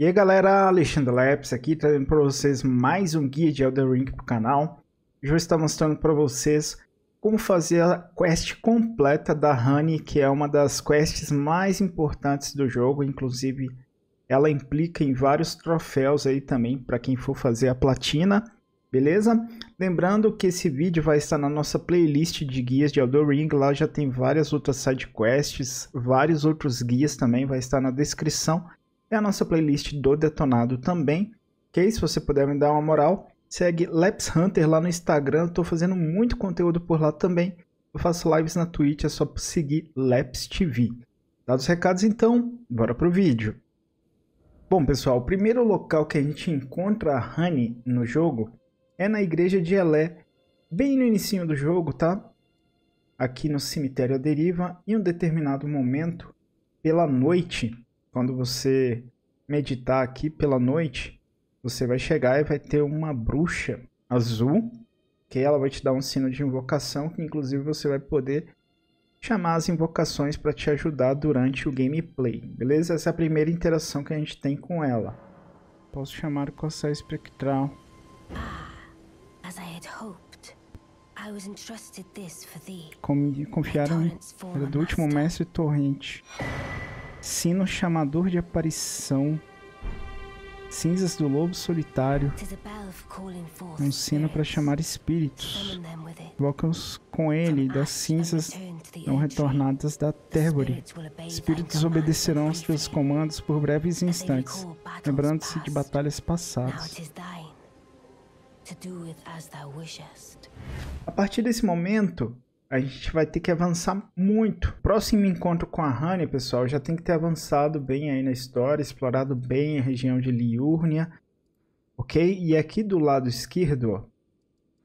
E aí galera, Alexandre Leps aqui, trazendo para vocês mais um guia de Elden Ring para o canal. Eu vou estar mostrando para vocês como fazer a quest completa da Honey, que é uma das quests mais importantes do jogo, inclusive ela implica em vários troféus aí também para quem for fazer a platina, beleza? Lembrando que esse vídeo vai estar na nossa playlist de guias de Elden Ring, lá já tem várias outras side quests, vários outros guias também, vai estar na descrição e é a nossa playlist do Detonado também, que se você puder me dar uma moral, segue Laps Hunter lá no Instagram, Estou fazendo muito conteúdo por lá também. Eu faço lives na Twitch, é só seguir Laps TV. Dados os recados então, bora pro vídeo. Bom, pessoal, o primeiro local que a gente encontra a Honey no jogo é na igreja de Elé, bem no início do jogo, tá? Aqui no cemitério à deriva, em um determinado momento, pela noite, quando você meditar aqui pela noite, você vai chegar e vai ter uma bruxa azul, que ela vai te dar um sino de invocação, que inclusive você vai poder chamar as invocações para te ajudar durante o gameplay, beleza? Essa é a primeira interação que a gente tem com ela. Posso chamar o Cossé Espectral. Ah, Como Confiaram era do último mestre torrente. Sino chamador de aparição. Cinzas do lobo solitário. um sino para chamar espíritos. Invoca-os com ele das cinzas não retornadas da Térbore. Espíritos obedecerão aos teus comandos por breves instantes, lembrando-se de batalhas passadas. A partir desse momento, a gente vai ter que avançar muito. Próximo encontro com a Hanya, pessoal, já tem que ter avançado bem aí na história, explorado bem a região de Liurnia, ok? E aqui do lado esquerdo, ó,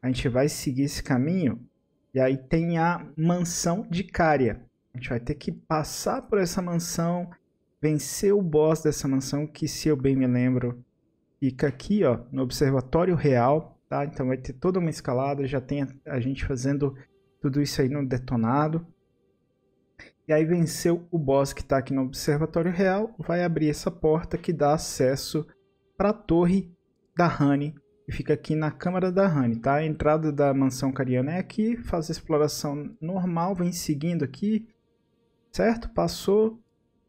a gente vai seguir esse caminho e aí tem a mansão de Cária. A gente vai ter que passar por essa mansão, vencer o boss dessa mansão, que se eu bem me lembro, fica aqui ó, no Observatório Real, tá? Então vai ter toda uma escalada, já tem a gente fazendo tudo isso aí no detonado. E aí venceu o boss que está aqui no Observatório Real, vai abrir essa porta que dá acesso para a torre da Honey, que fica aqui na Câmara da Honey, tá? A entrada da mansão cariana é aqui, faz a exploração normal, vem seguindo aqui, certo? Passou,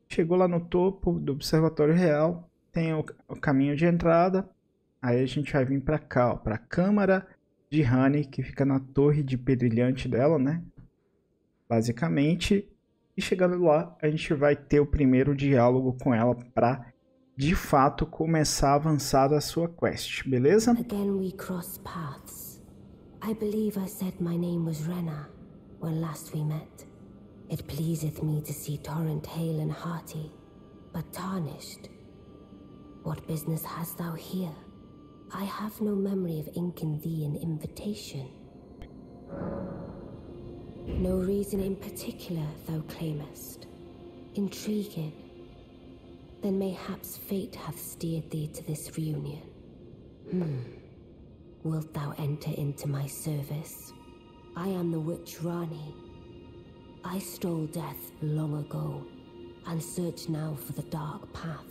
chegou lá no topo do Observatório Real, tem o, o caminho de entrada, aí a gente vai vir para cá, para a Câmara de Honey, que fica na torre de pedrilhante dela, né? Basicamente. E chegando lá, a gente vai ter o primeiro diálogo com ela para de fato começar a avançar a sua quest, beleza? Again we cross paths. I believe I said my name was Rena when last we met. It pleaseth me to see Torrent hale and hearty, but tarnished. What business hast thou here? I have no memory of inking thee an invitation. No reason in particular thou claimest. Intriguing. Then mayhaps fate hath steered thee to this reunion. Hmm. Wilt thou enter into my service? I am the witch Rani. I stole death long ago, and search now for the dark path,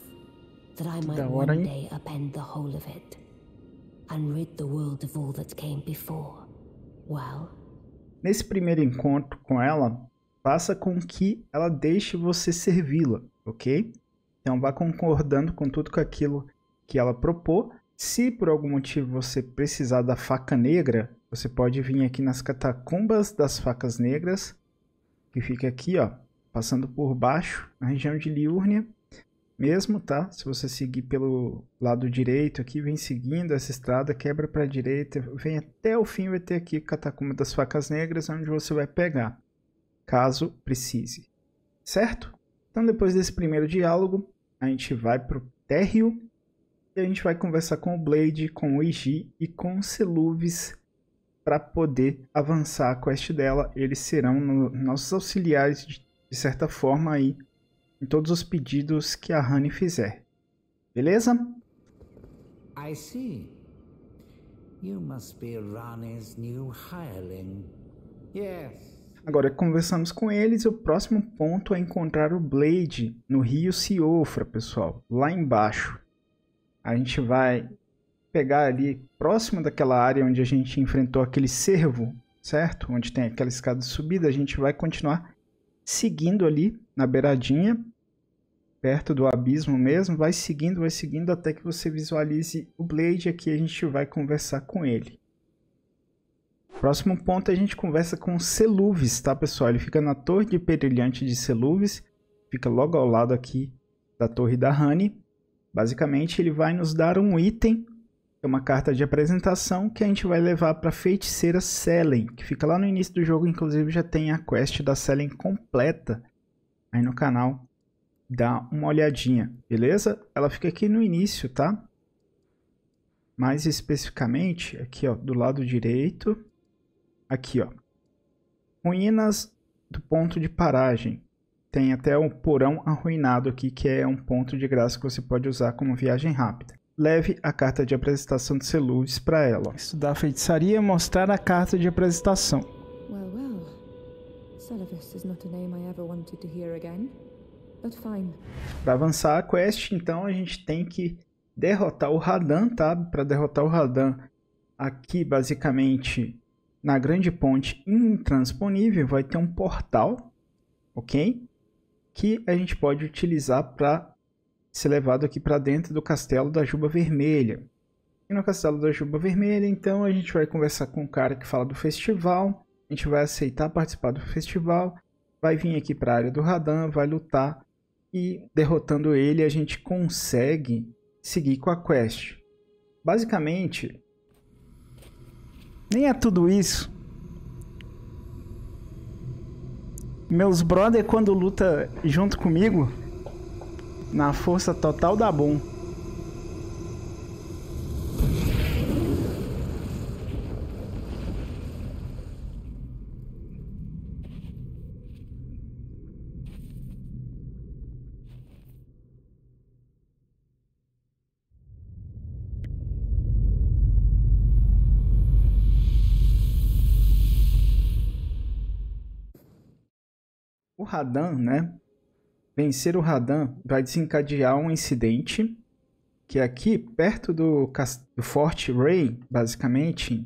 that I might one day upend the whole of it. and rid the world of all that came before. Well, Nesse primeiro encontro com ela, faça com que ela deixe você servi-la, ok? Então vá concordando com tudo com aquilo que ela propôs. Se por algum motivo você precisar da faca negra, você pode vir aqui nas catacumbas das facas negras, que fica aqui, ó, passando por baixo, na região de Liurnia, mesmo, tá? Se você seguir pelo lado direito aqui, vem seguindo essa estrada, quebra para a direita, vem até o fim, vai ter aqui Catacumba das Facas Negras, onde você vai pegar, caso precise, certo? Então, depois desse primeiro diálogo, a gente vai para o térreo e a gente vai conversar com o Blade, com o Iji e com o Seluvis para poder avançar a quest dela. Eles serão no, nossos auxiliares, de, de certa forma, aí, em todos os pedidos que a Honey fizer. Beleza? I see. You must be new hireling. Yes. Agora conversamos com eles o próximo ponto é encontrar o Blade no Rio Ciofra, pessoal, lá embaixo. A gente vai pegar ali próximo daquela área onde a gente enfrentou aquele cervo, certo? Onde tem aquela escada de subida, a gente vai continuar seguindo ali na beiradinha perto do abismo mesmo, vai seguindo, vai seguindo até que você visualize o Blade aqui a gente vai conversar com ele. Próximo ponto a gente conversa com Seluves, tá pessoal? Ele fica na torre de perilhante de Seluves, fica logo ao lado aqui da torre da Honey. Basicamente ele vai nos dar um item, é uma carta de apresentação que a gente vai levar para feiticeira Selen, que fica lá no início do jogo, inclusive já tem a quest da Selen completa aí no canal dar uma olhadinha, beleza? Ela fica aqui no início, tá? Mais especificamente, aqui ó, do lado direito, aqui ó, ruínas do ponto de paragem. Tem até um porão arruinado aqui, que é um ponto de graça que você pode usar como viagem rápida. Leve a carta de apresentação de Seluz para ela. Ó. Estudar feitiçaria, mostrar a carta de apresentação. Well, well. Celevis is not a name I ever wanted to hear again. Para avançar a quest, então a gente tem que derrotar o Radan, tá? Para derrotar o Radan aqui, basicamente, na grande ponte intransponível, vai ter um portal, ok? Que a gente pode utilizar para ser levado aqui para dentro do castelo da Juba Vermelha. E no castelo da Juba Vermelha, então, a gente vai conversar com o cara que fala do festival, a gente vai aceitar participar do festival, vai vir aqui para a área do Radan, vai lutar e derrotando ele a gente consegue seguir com a quest. Basicamente, nem é tudo isso. Meus brother quando luta junto comigo na força total dá bom. Radan, né? Vencer o Radan vai desencadear um incidente que é aqui perto do, do Forte Ray, basicamente,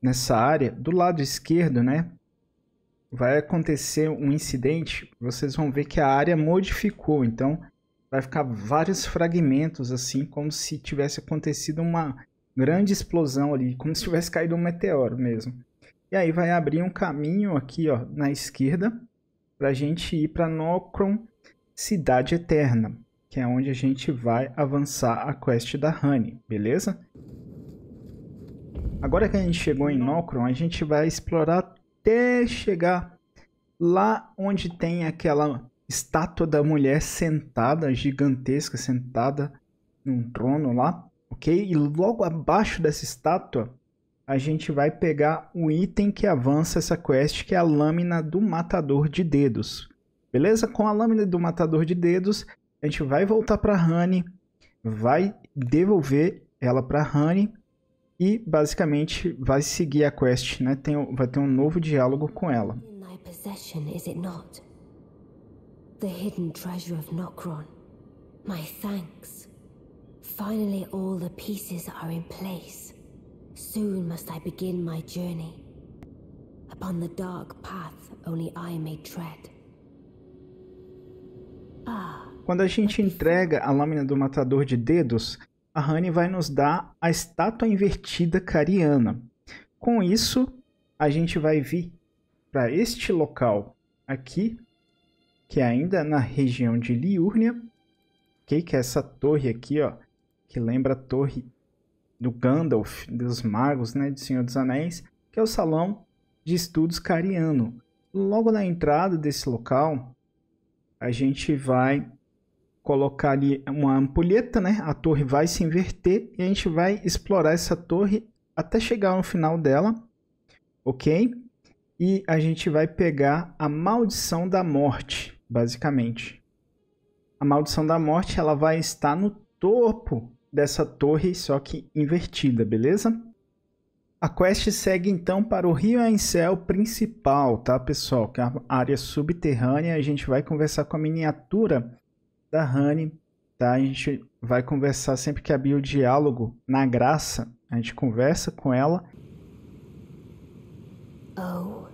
nessa área, do lado esquerdo, né? Vai acontecer um incidente, vocês vão ver que a área modificou, então vai ficar vários fragmentos assim, como se tivesse acontecido uma grande explosão ali, como se tivesse caído um meteoro mesmo. E aí vai abrir um caminho aqui, ó, na esquerda, para a gente ir para Nocron Cidade Eterna, que é onde a gente vai avançar a quest da Honey, beleza? Agora que a gente chegou em Nocron, a gente vai explorar até chegar lá onde tem aquela estátua da mulher sentada, gigantesca, sentada num trono lá, ok? E logo abaixo dessa estátua a gente vai pegar um item que avança essa quest, que é a lâmina do matador de dedos. Beleza? Com a lâmina do matador de dedos, a gente vai voltar para Honey, vai devolver ela para Honey e basicamente vai seguir a quest, né? Tem, vai ter um novo diálogo com ela. The hidden treasure of Nokron. My thanks. Finally all the pieces are in place. Soon must I begin my journey. Upon the dark path only I may tread. Ah, Quando a gente entrega a lâmina do matador de dedos, a Honey vai nos dar a estátua invertida cariana. Com isso, a gente vai vir para este local aqui, que é ainda na região de Liurnia, okay? que é essa torre aqui, ó, que lembra a torre do Gandalf, dos magos, né, de Senhor dos Anéis, que é o Salão de Estudos Cariano. Logo na entrada desse local, a gente vai colocar ali uma ampulheta, né? A torre vai se inverter e a gente vai explorar essa torre até chegar no final dela, ok? E a gente vai pegar a maldição da morte, basicamente. A maldição da morte ela vai estar no topo dessa torre, só que invertida, beleza? A quest segue então para o Rio Ansel principal, tá pessoal? Que é a área subterrânea, a gente vai conversar com a miniatura da Honey, tá? A gente vai conversar sempre que abrir o diálogo na graça, a gente conversa com ela. Oh,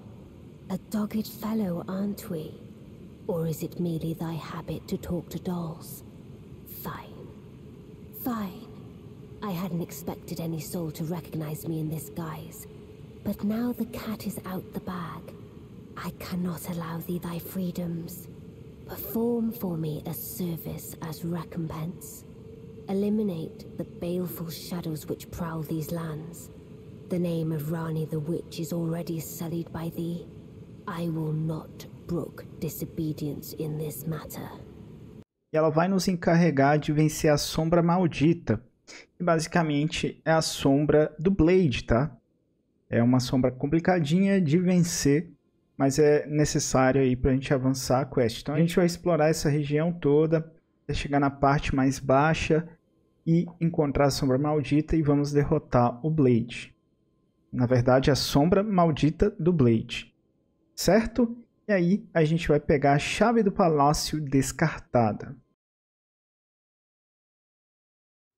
a dogged fellow, aren't we? Or is it merely thy habit to talk to dolls? Fine. Fine. I hadn't expected any soul to recognize me in this guise. But now the cat is out the bag. I cannot allow thee thy freedoms. Perform for me a service as recompense. Eliminate the baleful shadows which prowl these lands. The name of Rani the Witch is already sullied by thee. I will not brook disobedience in this matter. e ela vai nos encarregar de vencer a sombra maldita, que basicamente é a sombra do Blade, tá? É uma sombra complicadinha de vencer, mas é necessário aí pra gente avançar a quest. Então a gente vai explorar essa região toda, até chegar na parte mais baixa e encontrar a sombra maldita e vamos derrotar o Blade. Na verdade, a sombra maldita do Blade. Certo? E aí a gente vai pegar a chave do palácio descartada.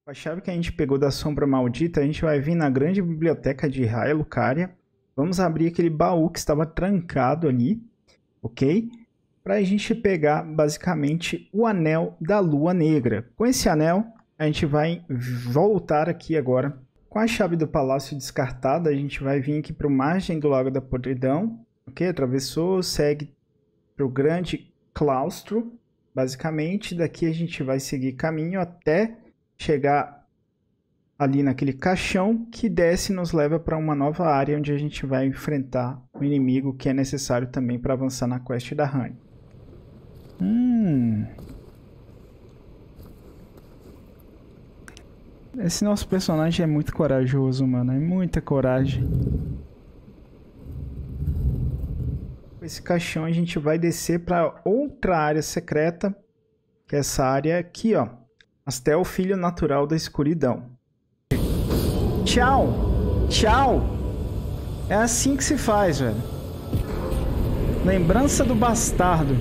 A chave que a gente pegou da sombra maldita, a gente vai vir na grande biblioteca de Raia Lucária. Vamos abrir aquele baú que estava trancado ali, ok? Para a gente pegar basicamente o anel da lua negra. Com esse anel, a gente vai voltar aqui agora. Com a chave do palácio descartada, a gente vai vir aqui para o margem do Lago da Podridão Ok, atravessou, segue para o grande claustro, basicamente. Daqui a gente vai seguir caminho até chegar ali naquele caixão que desce e nos leva para uma nova área onde a gente vai enfrentar o inimigo que é necessário também para avançar na quest da Rani. Hum. Esse nosso personagem é muito corajoso, mano. É muita coragem. Esse caixão a gente vai descer para outra área secreta, que é essa área aqui, ó. Astel, filho natural da escuridão. Tchau! Tchau! É assim que se faz, velho. Lembrança do bastardo.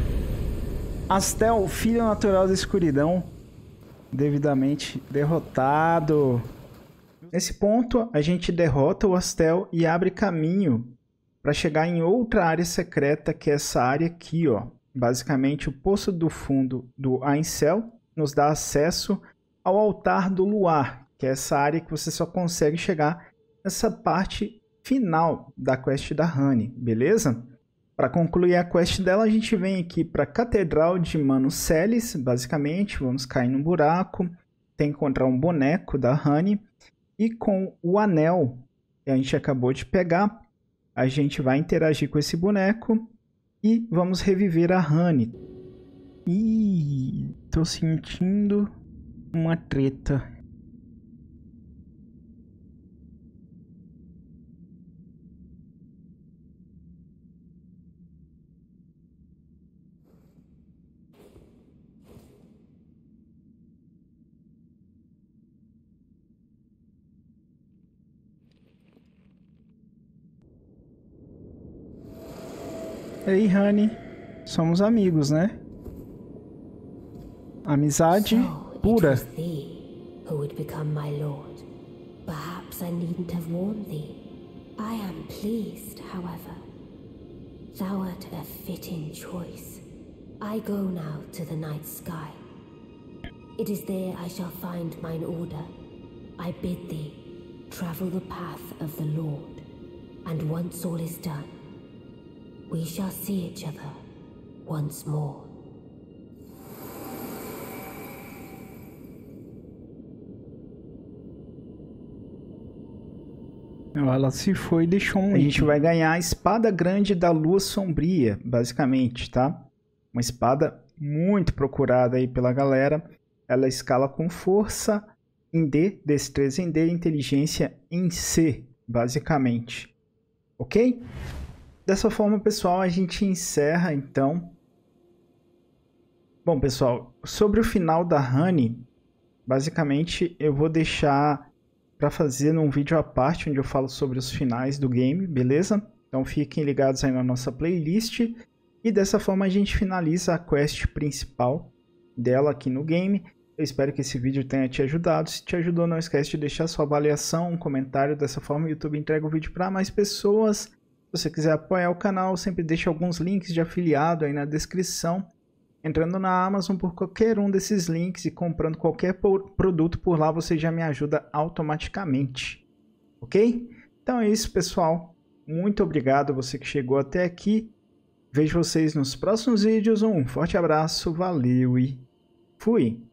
Astel, filho natural da escuridão, devidamente derrotado. Nesse ponto, a gente derrota o Astel e abre caminho para chegar em outra área secreta, que é essa área aqui, ó. Basicamente, o poço do fundo do Aincel nos dá acesso ao altar do luar, que é essa área que você só consegue chegar nessa parte final da quest da Honey, beleza? Para concluir a quest dela, a gente vem aqui para a Catedral de Manucelis, basicamente, vamos cair num buraco, tem que encontrar um boneco da Honey, e com o anel que a gente acabou de pegar, a gente vai interagir com esse boneco e vamos reviver a Honey. Ih, tô sentindo uma treta. Ei, Honey. Somos amigos, né? Amizade pura. Who would become my lord? Perhaps I needn't have warned thee. I am pleased, however. Thou art a fitting choice. I go now to the night sky. It is there I shall find mine order. I bid thee travel the path of the Lord, and once all is done, we shall see each other once more. Ela se foi e deixou um. A gente vai ganhar a espada grande da lua sombria, basicamente, tá? Uma espada muito procurada aí pela galera. Ela escala com força em D, destreza em D, inteligência em C, basicamente. Ok? Dessa forma, pessoal, a gente encerra então. Bom, pessoal, sobre o final da Honey, basicamente eu vou deixar para fazer num vídeo à parte onde eu falo sobre os finais do game, beleza? Então fiquem ligados aí na nossa playlist. E dessa forma a gente finaliza a quest principal dela aqui no game. Eu espero que esse vídeo tenha te ajudado. Se te ajudou, não esquece de deixar sua avaliação, um comentário. Dessa forma o YouTube entrega o vídeo para mais pessoas. Se você quiser apoiar o canal, sempre deixe alguns links de afiliado aí na descrição. Entrando na Amazon por qualquer um desses links e comprando qualquer produto por lá, você já me ajuda automaticamente. Ok? Então é isso, pessoal. Muito obrigado a você que chegou até aqui. Vejo vocês nos próximos vídeos. Um forte abraço, valeu e fui!